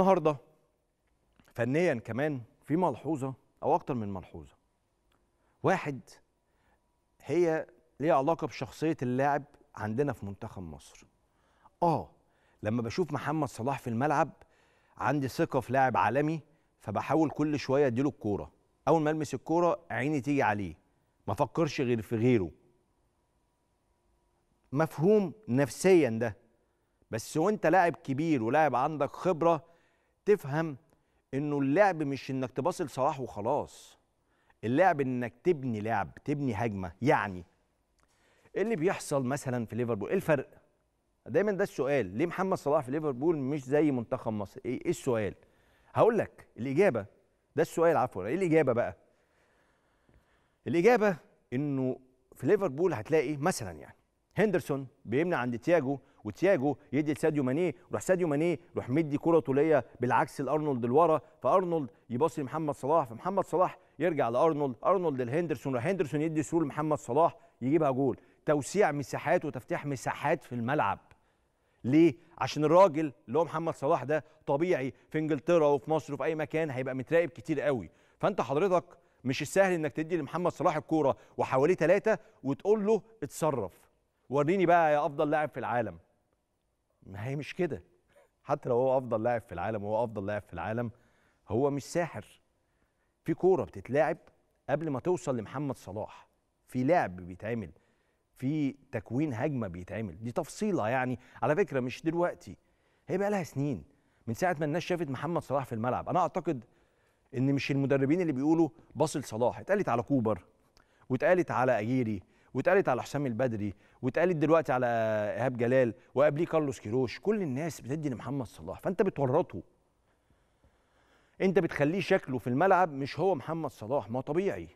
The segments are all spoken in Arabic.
النهارده فنيا كمان في ملحوظه او اكتر من ملحوظه واحد هي ليها علاقه بشخصيه اللاعب عندنا في منتخب مصر اه لما بشوف محمد صلاح في الملعب عندي ثقه في لاعب عالمي فبحاول كل شويه اديله الكوره اول ما المس الكوره عيني تيجي عليه ما افكرش غير في غيره مفهوم نفسيا ده بس وانت لاعب كبير ولاعب عندك خبره تفهم انه اللعب مش انك تباصي لصلاح وخلاص اللعب انك تبني لعب تبني هجمه يعني إيه اللي بيحصل مثلا في ليفربول ايه الفرق دايما ده السؤال ليه محمد صلاح في ليفربول مش زي منتخب مصر ايه, إيه السؤال هقول لك الاجابه ده السؤال عفوا ايه الاجابه بقى الاجابه انه في ليفربول هتلاقي مثلا يعني هندرسون بيمنع عند تياجو وتياجو يدي لساديو ماني يروح ساديو ماني يروح مدي كره طوليه بالعكس لارنولد لورا فارنولد يباصي لمحمد صلاح فمحمد صلاح يرجع لارنولد ارنولد لهندرسون هندرسون يدي سرور لمحمد صلاح يجيبها جول توسيع مساحات وتفتيح مساحات في الملعب ليه؟ عشان الراجل اللي هو محمد صلاح ده طبيعي في انجلترا وفي مصر وفي اي مكان هيبقى متراقب كتير قوي فانت حضرتك مش السهل انك تدي لمحمد صلاح الكوره وحواليه ثلاثه وتقول له اتصرف وريني بقى يا افضل لاعب في العالم ما هي مش كده حتى لو هو افضل لاعب في العالم وهو افضل لاعب في العالم هو مش ساحر في كوره بتتلعب قبل ما توصل لمحمد صلاح في لعب بيتعمل في تكوين هجمه بيتعمل دي تفصيله يعني على فكره مش دلوقتي هي بقى لها سنين من ساعه ما الناس شافت محمد صلاح في الملعب انا اعتقد ان مش المدربين اللي بيقولوا باصل لصلاح اتقالت على كوبر واتقالت على اجيري واتقالت على حسام البدري واتقالت دلوقتي على ايهاب جلال وقبليه كارلوس كيروش كل الناس بتدي لمحمد صلاح فانت بتورطه انت بتخليه شكله في الملعب مش هو محمد صلاح ما طبيعي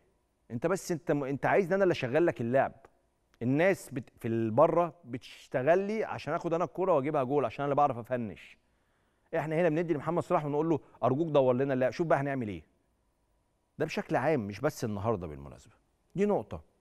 انت بس انت م... انت عايزني انا اللي اشغل لك اللعب الناس بت... في بره بتشتغل لي عشان اخد انا الكوره واجيبها جول عشان انا اللي بعرف افنش احنا هنا بندي لمحمد صلاح ونقول له ارجوك دور لنا اللعب شوف بقى هنعمل ايه ده بشكل عام مش بس النهارده بالمناسبه دي نقطه